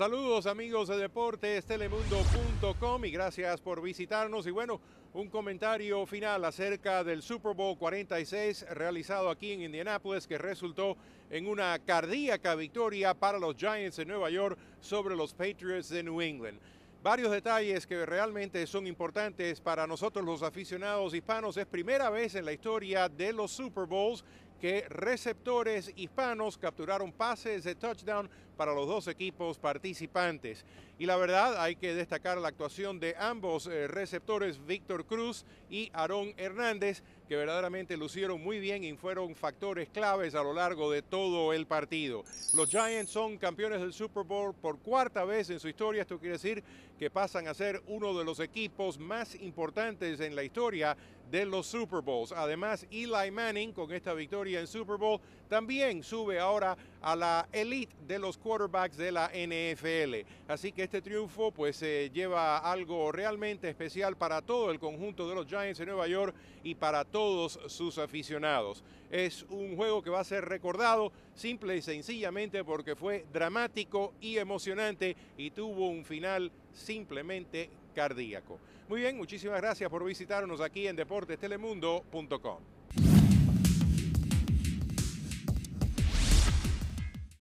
Saludos amigos de Deportes Telemundo.com y gracias por visitarnos. Y bueno, un comentario final acerca del Super Bowl 46 realizado aquí en Indianápolis que resultó en una cardíaca victoria para los Giants de Nueva York sobre los Patriots de New England. Varios detalles que realmente son importantes para nosotros los aficionados hispanos. Es primera vez en la historia de los Super Bowls que receptores hispanos capturaron pases de touchdown para los dos equipos participantes. Y la verdad, hay que destacar la actuación de ambos eh, receptores, Víctor Cruz y Aarón Hernández, que verdaderamente lucieron muy bien y fueron factores claves a lo largo de todo el partido. Los Giants son campeones del Super Bowl por cuarta vez en su historia. Esto quiere decir que pasan a ser uno de los equipos más importantes en la historia de los Super Bowls. Además, Eli Manning, con esta victoria en Super Bowl, también sube ahora a la elite de los quarterbacks de la NFL. Así que este triunfo pues lleva algo realmente especial para todo el conjunto de los Giants de Nueva York y para todos sus aficionados. Es un juego que va a ser recordado simple y sencillamente porque fue dramático y emocionante y tuvo un final simplemente cardíaco. Muy bien, muchísimas gracias por visitarnos aquí en deportestelemundo.com.